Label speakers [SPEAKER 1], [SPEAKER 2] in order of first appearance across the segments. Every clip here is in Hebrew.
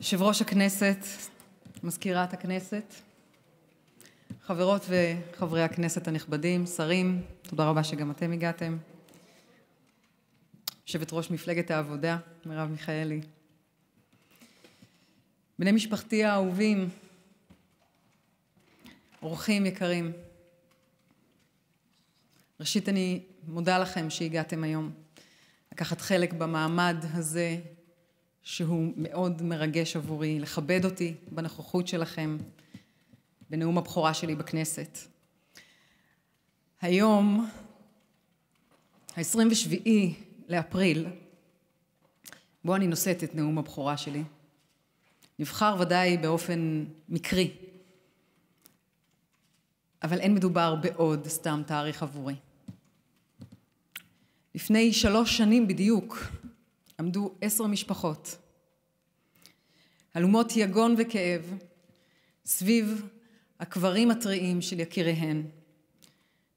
[SPEAKER 1] יושב-ראש הכנסת, מזכירת הכנסת, חברות וחברי הכנסת הנכבדים, שרים, תודה רבה שגם אתם הגעתם, יושבת ראש מפלגת העבודה, מרב מיכאלי, בני משפחתי האהובים, אורחים יקרים, ראשית אני מודה לכם שהגעתם היום לקחת חלק במעמד הזה שהוא מאוד מרגש עבורי, לכבד אותי בנוכחות שלכם בנאום הבכורה שלי בכנסת. היום, ה-27 לאפריל, בו אני נושאת את נאום הבכורה שלי, נבחר ודאי באופן מקרי, אבל אין מדובר בעוד סתם תאריך עבורי. לפני שלוש שנים בדיוק, עמדו עשר משפחות, הלומות יגון וכאב, סביב הקברים הטריים של יקיריהן,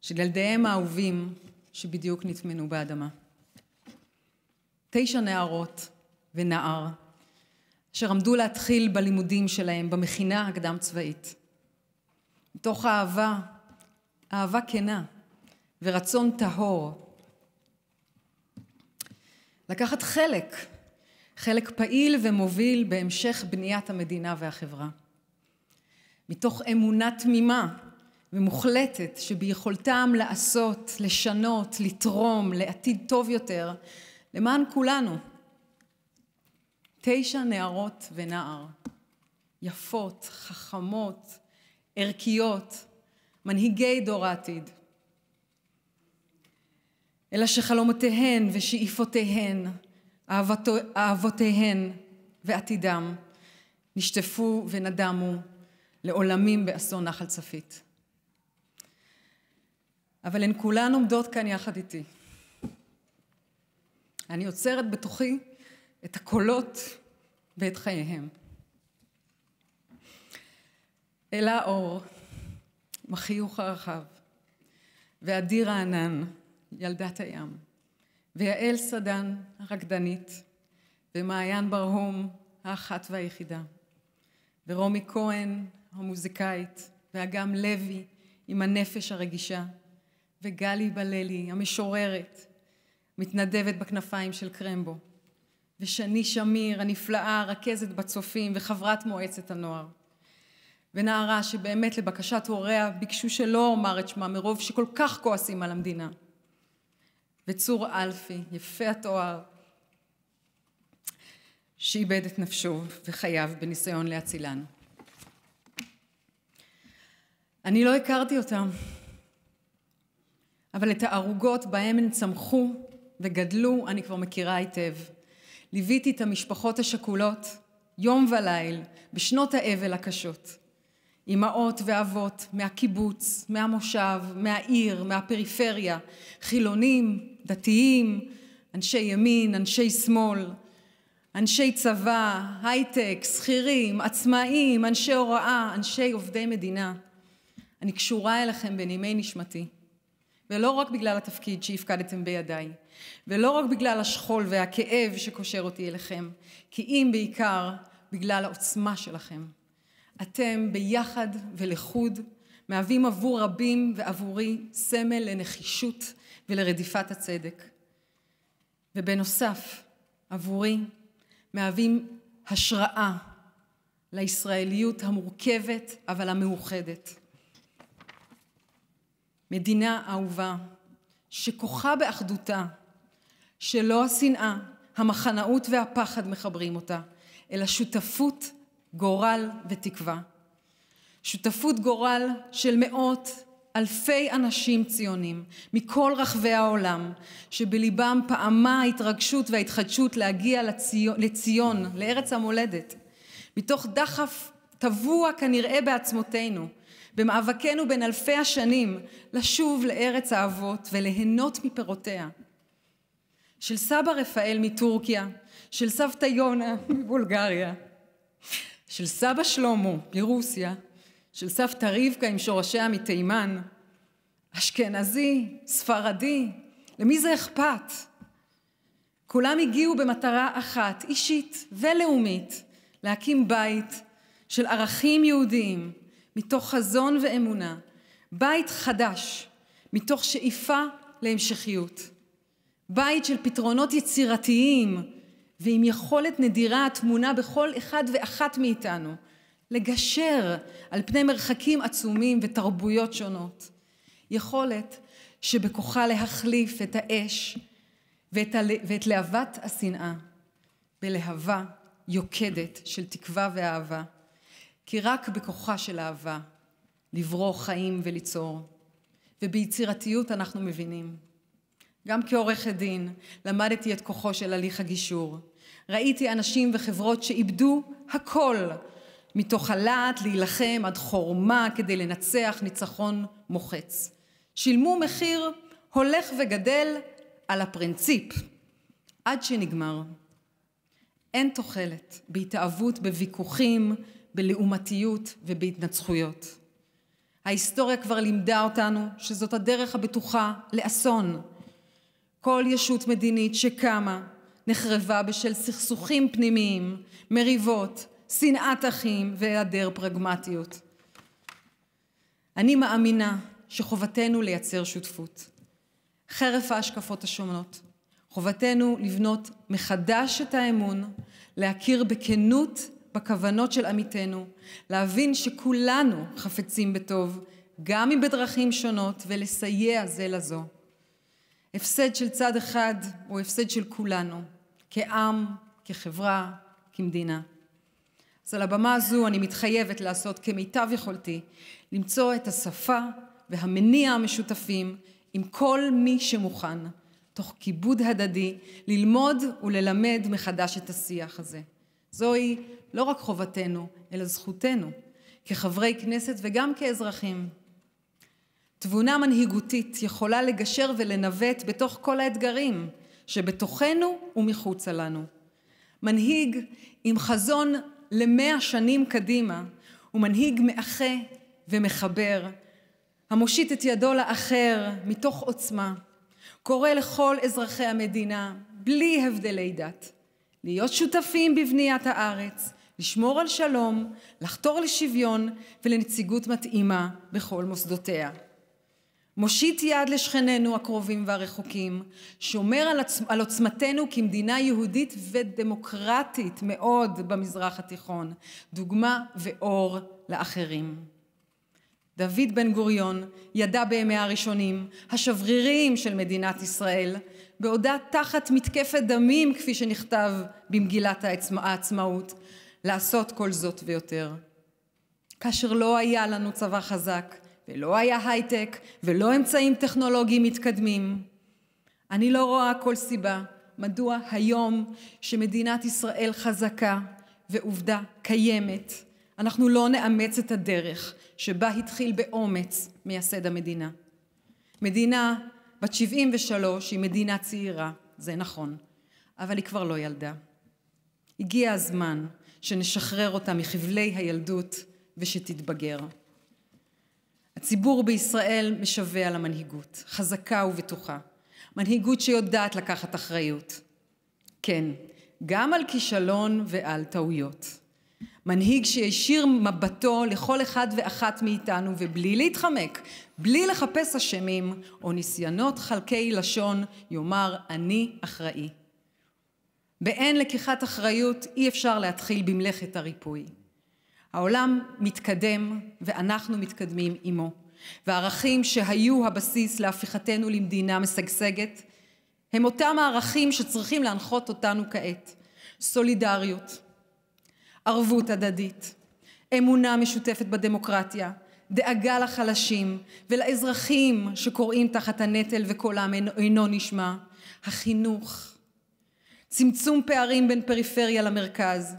[SPEAKER 1] של ילדיהם האהובים שבדיוק נטמנו באדמה. תשע נערות ונער, אשר עמדו להתחיל בלימודים שלהם במכינה הקדם צבאית. מתוך אהבה, אהבה כנה ורצון טהור לקחת חלק, חלק פעיל ומוביל בהמשך בניית המדינה והחברה. מתוך אמונה תמימה ומוחלטת שביכולתם לעשות, לשנות, לתרום לעתיד טוב יותר למען כולנו. תשע נערות ונער, יפות, חכמות, ערכיות, מנהיגי דור העתיד. אלא שחלומותיהן ושאיפותיהן, אהבותיהן ועתידם נשטפו ונדמו לעולמים באסון נחל צפית. אבל הן כולן עומדות כאן יחד איתי. אני עוצרת בתוכי את הקולות ואת חייהם. אלה אור, עם החיוך הרחב, ועדי רענן, ילדת הים, ויעל סדן הרקדנית, ומעיין ברהום האחת והיחידה, ורומי כהן המוזיקאית, ואגם לוי עם הנפש הרגישה, וגלי בללי המשוררת, מתנדבת בכנפיים של קרמבו, ושני שמיר הנפלאה, רכזת בצופים וחברת מועצת הנוער. ונערה שבאמת לבקשת הוריה ביקשו שלא אומר את שמה מרוב שכל כך כועסים על המדינה. וצור אלפי, יפה התואר, שאיבד את נפשו וחייו בניסיון להצילן. אני לא הכרתי אותם, אבל את הערוגות בהן הן צמחו וגדלו אני כבר מכירה היטב. ליוויתי את המשפחות השכולות יום וליל בשנות האבל הקשות. אימהות ואבות מהקיבוץ, מהמושב, מהעיר, מהפריפריה, חילונים, דתיים, אנשי ימין, אנשי שמאל, אנשי צבא, הייטק, שכירים, עצמאים, אנשי הוראה, אנשי עובדי מדינה. אני קשורה אליכם בנימי נשמתי. ולא רק בגלל התפקיד שהפקדתם בידיי, ולא רק בגלל השכול והכאב שקושר אותי אליכם, כי אם בעיקר בגלל העוצמה שלכם. אתם ביחד ולחוד מהווים עבור רבים ועבורי סמל לנחישות ולרדיפת הצדק. ובנוסף, עבורי מהווים השראה לישראליות המורכבת אבל המאוחדת. מדינה אהובה, שכוחה באחדותה, שלא השנאה, המחנאות והפחד מחברים אותה, אלא שותפות גורל ותקווה, שותפות גורל של מאות אלפי אנשים ציונים מכל רחבי העולם, שבליבם פעמה ההתרגשות וההתחדשות להגיע לציון, לציון לארץ המולדת, מתוך דחף טבוע כנראה בעצמותינו, במאבקנו בין אלפי השנים לשוב לארץ האבות וליהנות מפירותיה. של סבא רפאל מטורקיה, של סבתא יונה מבולגריה, של סבא שלמה מרוסיה, של סבתא רבקה עם שורשיה מתימן, אשכנזי, ספרדי, למי זה אכפת? כולם הגיעו במטרה אחת, אישית ולאומית, להקים בית של ערכים יהודיים, מתוך חזון ואמונה, בית חדש, מתוך שאיפה להמשכיות, בית של פתרונות יצירתיים, ועם יכולת נדירה הטמונה בכל אחד ואחת מאיתנו לגשר על פני מרחקים עצומים ותרבויות שונות. יכולת שבכוחה להחליף את האש ואת, הל... ואת להבת השנאה בלהבה יוקדת של תקווה ואהבה, כי רק בכוחה של אהבה לברוא חיים וליצור. וביצירתיות אנחנו מבינים. גם כעורכת דין למדתי את כוחו של הליך הגישור. ראיתי אנשים וחברות שאיבדו הכול מתוך הלהט להילחם עד חורמה כדי לנצח ניצחון מוחץ. שילמו מחיר הולך וגדל על הפרינציפ, עד שנגמר. אין תוחלת בהתאהבות, בוויכוחים, בלעומתיות ובהתנצחויות. ההיסטוריה כבר לימדה אותנו שזאת הדרך הבטוחה לאסון. כל ישות מדינית שקמה נחרבה בשל סכסוכים פנימיים, מריבות, שנאת אחים והיעדר פרגמטיות. אני מאמינה שחובתנו לייצר שותפות. חרף ההשקפות השונות, חובתנו לבנות מחדש את האמון, להכיר בכנות בכוונות של עמיתנו, להבין שכולנו חפצים בטוב, גם אם בדרכים שונות, ולסייע זה לזו. הפסד של צד אחד הוא הפסד של כולנו, כעם, כחברה, כמדינה. אז על הבמה הזו אני מתחייבת לעשות כמיטב יכולתי למצוא את השפה והמניע המשותפים עם כל מי שמוכן, תוך כיבוד הדדי, ללמוד וללמד מחדש את השיח הזה. זוהי לא רק חובתנו, אלא זכותנו, כחברי כנסת וגם כאזרחים. תבונה מנהיגותית יכולה לגשר ולנווט בתוך כל האתגרים שבתוכנו ומחוצה לנו. מנהיג עם חזון למאה שנים קדימה הוא מנהיג מאחה ומחבר, המושיט את ידו לאחר מתוך עוצמה, קורא לכל אזרחי המדינה, בלי הבדלי דת, להיות שותפים בבניית הארץ, לשמור על שלום, לחתור לשוויון ולנציגות מתאימה בכל מוסדותיה. מושיט יד לשכנינו הקרובים והרחוקים, שומר על, עצ... על עוצמתנו כמדינה יהודית ודמוקרטית מאוד במזרח התיכון, דוגמה ואור לאחרים. דוד בן גוריון ידע בימיה הראשונים, השבריריים של מדינת ישראל, בעודה תחת מתקפת דמים, כפי שנכתב במגילת העצמאות, לעשות כל זאת ויותר. כאשר לא היה לנו צבא חזק, ולא היה הייטק, ולא אמצעים טכנולוגיים מתקדמים. אני לא רואה כל סיבה מדוע היום, שמדינת ישראל חזקה ועובדה קיימת, אנחנו לא נאמץ את הדרך שבה התחיל באומץ מייסד המדינה. מדינה בת 73 היא מדינה צעירה, זה נכון, אבל היא כבר לא ילדה. הגיע הזמן שנשחרר אותה מחבלי הילדות ושתתבגר. הציבור בישראל משווע למנהיגות חזקה ובטוחה, מנהיגות שיודעת לקחת אחריות. כן, גם על כישלון ועל טעויות. מנהיג שישיר מבטו לכל אחד ואחת מאיתנו ובלי להתחמק, בלי לחפש אשמים או ניסיונות חלקי לשון, יאמר אני אחראי. באין לקיחת אחריות אי אפשר להתחיל במלאכת הריפוי. העולם מתקדם ואנחנו מתקדמים עימו, והערכים שהיו הבסיס להפיכתנו למדינה משגשגת הם אותם הערכים שצריכים להנחות אותנו כעת. סולידריות, ערבות הדדית, אמונה משותפת בדמוקרטיה, דאגה לחלשים ולאזרחים שכורעים תחת הנטל וקולם אינו נשמע, החינוך, צמצום פערים בין פריפריה למרכז,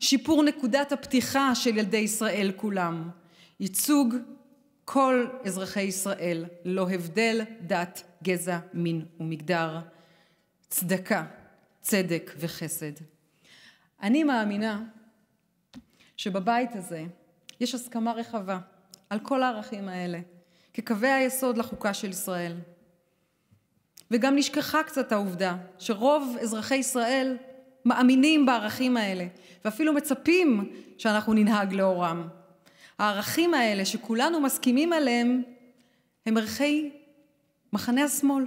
[SPEAKER 1] שיפור נקודת הפתיחה של ילדי ישראל כולם, ייצוג כל אזרחי ישראל, לא הבדל דת, גזע, מין ומגדר, צדקה, צדק וחסד. אני מאמינה שבבית הזה יש הסכמה רחבה על כל הערכים האלה, כקווי היסוד לחוקה של ישראל. וגם נשכחה קצת העובדה שרוב אזרחי ישראל מאמינים בערכים האלה ואפילו מצפים שאנחנו ננהג לאורם. הערכים האלה שכולנו מסכימים עליהם הם ערכי מחנה השמאל.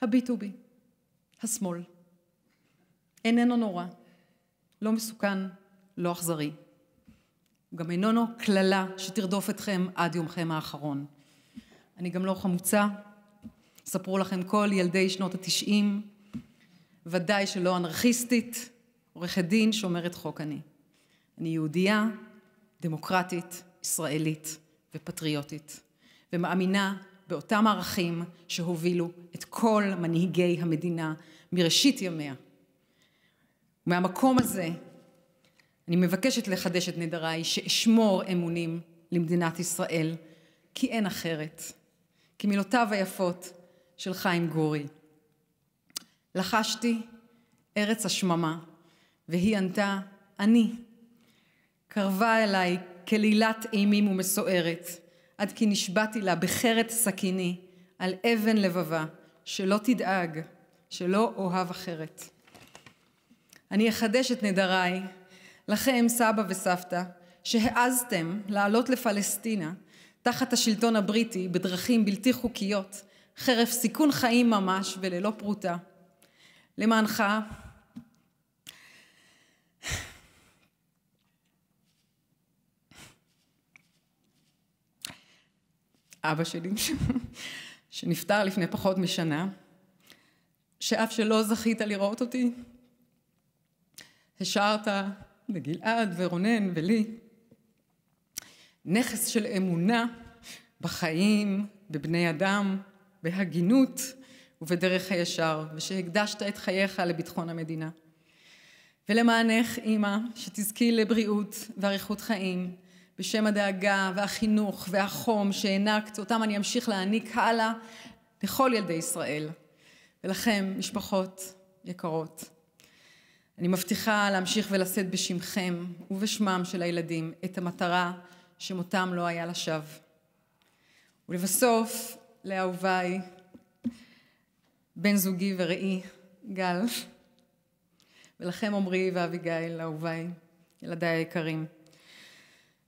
[SPEAKER 1] הביטו בי, השמאל. איננו נורא, לא מסוכן, לא אכזרי. הוא גם איננו קללה שתרדוף אתכם עד יומכם האחרון. אני גם לא חמוצה, יספרו לכם כל ילדי שנות התשעים, ודאי שלא אנרכיסטית, עורכת דין שומרת חוק אני. אני יהודייה, דמוקרטית, ישראלית ופטריוטית, ומאמינה באותם ערכים שהובילו את כל מנהיגי המדינה מראשית ימיה. מהמקום הזה אני מבקשת לחדש את נדריי שאשמור אמונים למדינת ישראל, כי אין אחרת. כי מילותיו היפות של חיים גורי. לחשתי ארץ השממה, והיא ענתה, אני. קרבה אליי כלילת אימים ומסוערת, עד כי נשבעתי לה בחרת סכיני על אבן לבבה, שלא תדאג, שלא אוהב אחרת. אני אחדש את נדריי לכם, סבא וסבתא, שהעזתם לעלות לפלסטינה תחת השלטון הבריטי בדרכים בלתי חוקיות, חרף סיכון חיים ממש וללא פרוטה. למענך, אבא שלי, שנפטר לפני פחות משנה, שאף שלא זכית לראות אותי, השארת לגלעד ורונן ולי נכס של אמונה בחיים, בבני אדם, בהגינות ובדרך הישר, ושהקדשת את חייך לביטחון המדינה. ולמענך, אימא, שתזכי לבריאות ואריכות חיים, בשם הדאגה והחינוך והחום שהענקת, אותם אני אמשיך להעניק הלאה לכל ילדי ישראל. ולכם, משפחות יקרות, אני מבטיחה להמשיך ולשאת בשמכם ובשמם של הילדים את המטרה שמותם לא היה לשווא. ולבסוף, לאהוביי, בן זוגי ורעי, גל, ולכם עמרי ואביגיל, אהוביי, ילדיי היקרים,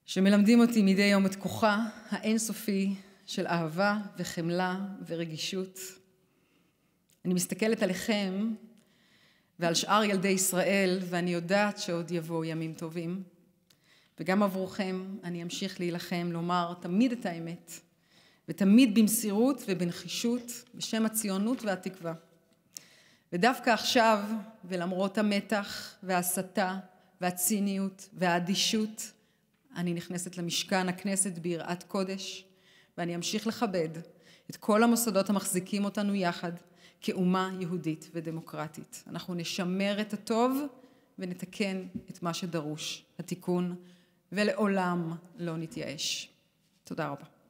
[SPEAKER 1] שמלמדים אותי מדי יום את כוחה האינסופי של אהבה וחמלה ורגישות. אני מסתכלת עליכם ועל שאר ילדי ישראל, ואני יודעת שעוד יבואו ימים טובים. וגם עבורכם אני אמשיך להילחם, לומר תמיד את האמת, ותמיד במסירות ובנחישות בשם הציונות והתקווה. ודווקא עכשיו, ולמרות המתח וההסתה והציניות והאדישות, אני נכנסת למשכן הכנסת ביראת קודש, ואני אמשיך לכבד את כל המוסדות המחזיקים אותנו יחד כאומה יהודית ודמוקרטית. אנחנו נשמר את הטוב ונתקן את מה שדרוש, התיקון, ולעולם לא נתייאש. תודה רבה.